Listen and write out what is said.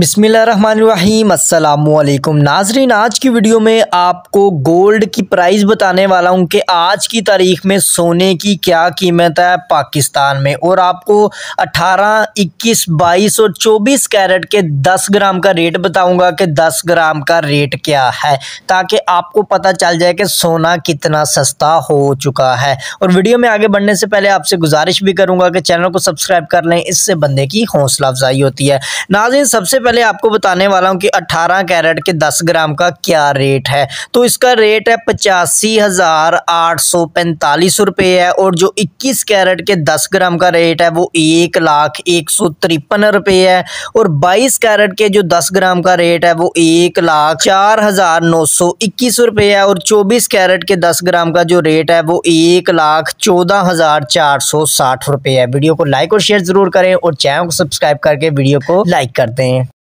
बिसमीम अल्लाम नाजरीन आज की वीडियो में आपको गोल्ड की प्राइस बताने वाला हूँ कि आज की तारीख में सोने की क्या कीमत है पाकिस्तान में और आपको 18, 21, 22 और 24 कैरेट के 10 ग्राम का रेट बताऊँगा कि 10 ग्राम का रेट क्या है ताकि आपको पता चल जाए कि सोना कितना सस्ता हो चुका है और वीडियो में आगे बढ़ने से पहले आपसे गुजारिश भी करूँगा कि चैनल को सब्सक्राइब कर लें इससे बंदे की हौसला अफजाई होती है नाजरीन सबसे पहले आपको बताने वाला हूँ कि 18 कैरेट के 10 ग्राम का क्या रेट है तो इसका रेट है पचासी हज़ार आठ सौ पैंतालीस रुपये है और जो 21 कैरेट के 10 ग्राम का रेट है वो एक लाख एक सौ तिरपन रुपये है और 22 कैरेट के जो 10 ग्राम का रेट है वो एक लाख चार हज़ार नौ सौ इक्कीस रुपये है और 24 कैरेट के 10 ग्राम का जो रेट है वो एक लाख चौदह हज़ार चार सौ साठ रुपये है वीडियो को लाइक और शेयर ज़रूर करें और चैनल को सब्सक्राइब करके वीडियो को लाइक करते हैं